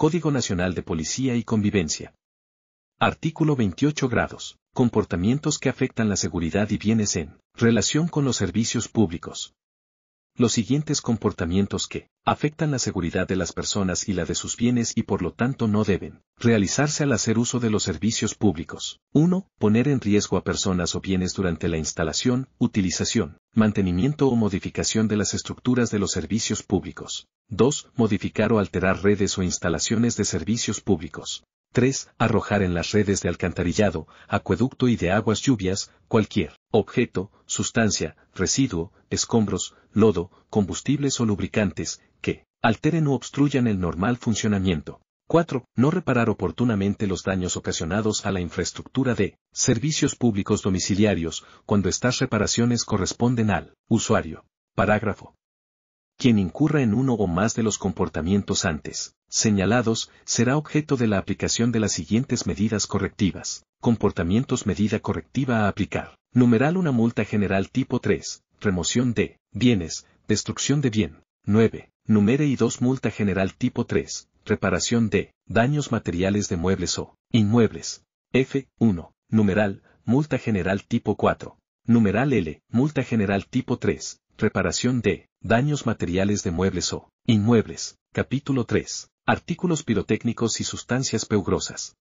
Código Nacional de Policía y Convivencia. Artículo 28 grados. Comportamientos que afectan la seguridad y bienes en relación con los servicios públicos. Los siguientes comportamientos que afectan la seguridad de las personas y la de sus bienes y por lo tanto no deben realizarse al hacer uso de los servicios públicos. 1. Poner en riesgo a personas o bienes durante la instalación, utilización, Mantenimiento o modificación de las estructuras de los servicios públicos. 2. Modificar o alterar redes o instalaciones de servicios públicos. 3. Arrojar en las redes de alcantarillado, acueducto y de aguas lluvias, cualquier objeto, sustancia, residuo, escombros, lodo, combustibles o lubricantes, que alteren o obstruyan el normal funcionamiento 4. No reparar oportunamente los daños ocasionados a la infraestructura de servicios públicos domiciliarios cuando estas reparaciones corresponden al usuario. Parágrafo. Quien incurra en uno o más de los comportamientos antes señalados será objeto de la aplicación de las siguientes medidas correctivas. Comportamientos medida correctiva a aplicar. Numeral una multa general tipo 3. Remoción de bienes, destrucción de bien. 9. Numere y 2 multa general tipo 3 reparación de daños materiales de muebles o inmuebles. F1, numeral, multa general tipo 4. Numeral L, multa general tipo 3, reparación de daños materiales de muebles o inmuebles. Capítulo 3. Artículos pirotécnicos y sustancias peugrosas.